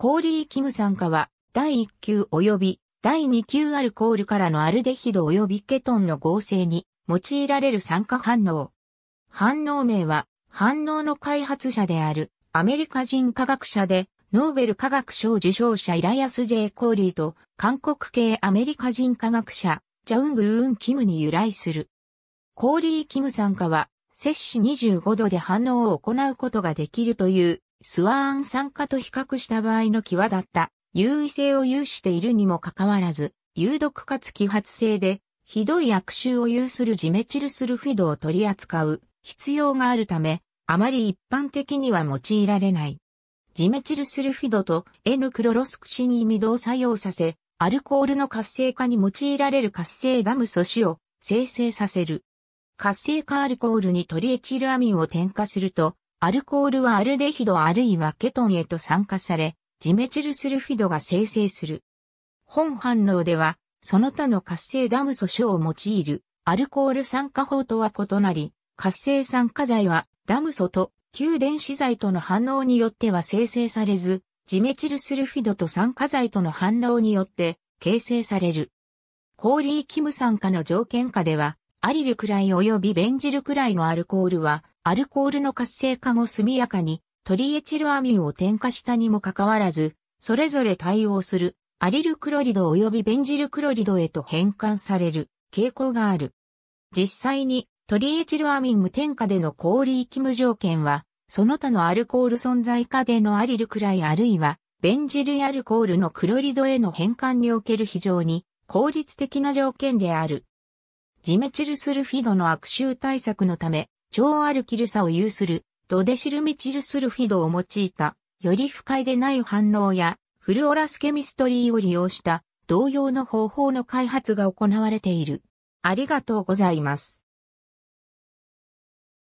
コーリー・キム酸化は、第1級及び第2級アルコールからのアルデヒド及びケトンの合成に用いられる酸化反応。反応名は、反応の開発者であるアメリカ人科学者で、ノーベル化学賞受賞者イラヤス・ジェイコーリーと、韓国系アメリカ人科学者、ジャウング・ウーン・キムに由来する。コーリー・キム酸化は、摂氏25度で反応を行うことができるというスワーン酸化と比較した場合の際立った優位性を有しているにもかかわらず、有毒かつ揮発性で、ひどい悪臭を有するジメチルスルフィドを取り扱う必要があるため、あまり一般的には用いられない。ジメチルスルフィドと N クロロスクシンミドを作用させ、アルコールの活性化に用いられる活性ダム素子を生成させる。活性化アルコールにトリエチルアミンを添加すると、アルコールはアルデヒドあるいはケトンへと酸化され、ジメチルスルフィドが生成する。本反応では、その他の活性ダム素症を用いるアルコール酸化法とは異なり、活性酸化剤はダム素と旧電子剤との反応によっては生成されず、ジメチルスルフィドと酸化剤との反応によって形成される。コーリー・キム酸化の条件下では、アリルくらい及びベンジルくらいのアルコールはアルコールの活性化後速やかにトリエチルアミンを添加したにもかかわらず、それぞれ対応するアリルクロリド及びベンジルクロリドへと変換される傾向がある。実際にトリエチルアミン無添加での氷域無条件は、その他のアルコール存在下でのアリルくらいあるいは、ベンジルアルコールのクロリドへの変換における非常に効率的な条件である。ジメチルスルフィドの悪臭対策のため、超アルキルさを有するドデシルメチルスルフィドを用いた、より不快でない反応や、フルオラスケミストリーを利用した同様の方法の開発が行われている。ありがとうございます。